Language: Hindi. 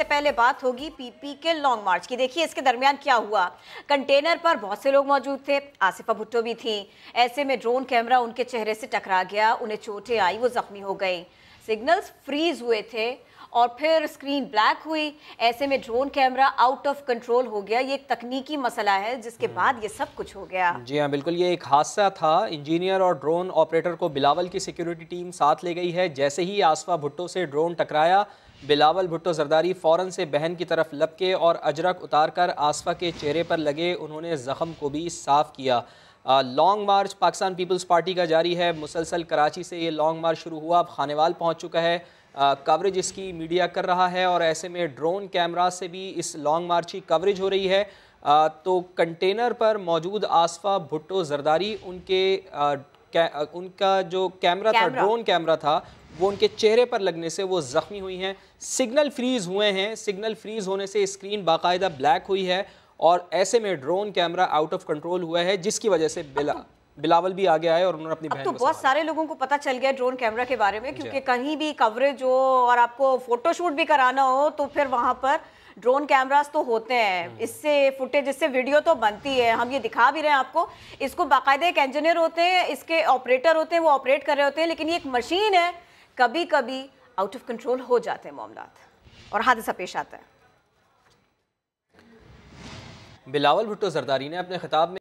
से पहले बात होगी पीपी के लॉन्ग मार्च की देखिए इसके दरमियान क्या हुआ कंटेनर पर बहुत से लोग मौजूद थे आसिफा भुट्टो भी थी ऐसे में ड्रोन कैमरा उनके चेहरे से टकरा गया उन्हें चोटें आई वो जख्मी हो गई सिग्नल्स फ्रीज हुए थे और फिर स्क्रीन ब्लैक हुई ऐसे में drone camera out of control हो गया ये एक तकनीकी मसला है जिसके हम्म। बाद ये सब कुछ हो गया जी हाँ बिल्कुल ये एक हादसा था इंजीनियर और ड्रोन ऑपरेटर को बिलावल की सिक्योरिटी टीम साथ ले गई है जैसे ही आसफा भुट्टो से ड्रोन टकराया बिलावल भुट्टो जरदारी फ़ौर से बहन की तरफ लपके और अजरक उतार कर आसफ़ा के चेहरे पर लगे उन्होंने ज़ख़म को भी साफ़ किया लॉन्ग मार्च पाकिस्तान पीपल्स पार्टी का जारी है मुसलसल कराची से ये लॉन्ग मार्च शुरू हुआ अब खानेवाल पहुँच चुका है कवरेज इसकी मीडिया कर रहा है और ऐसे में ड्रोन कैमरा से भी इस लॉन्ग मार्च की कवरेज हो रही है आ, तो कंटेनर पर मौजूद आसफा भुट्टो जरदारी उनके आ, उनका जो कैमरा था ड्रोन कैमरा था वो उनके चेहरे पर लगने से वो ज़ख्मी हुई हैं सिग्नल फ्रीज़ हुए हैं सिग्नल फ्रीज़ होने से स्क्रीन बाकायदा ब्लैक हुई है और ऐसे में drone camera out of control हुआ है जिसकी वजह से बिला बिलावल भी आ गया है और उन्होंने अपनी तो बहुत सारे लोगों को पता चल गया ड्रोन कैमरा के बारे में क्योंकि कहीं भी कवरेज हो और आपको फोटोशूट भी कराना हो तो फिर वहां पर ड्रोन कैमरास तो होते हैं हम्म। इससे फुटेज इससे वीडियो तो बनती है हम ये दिखा भी रहे हैं आपको इसको बाकायदा एक इंजीनियर होते हैं इसके ऑपरेटर होते हैं वो ऑपरेट कर रहे होते हैं लेकिन ये एक मशीन है कभी कभी आउट ऑफ कंट्रोल हो जाते हैं मामला और हादसा पेश आता है बिलावल भुट्टो जरदारी ने अपने खिताब में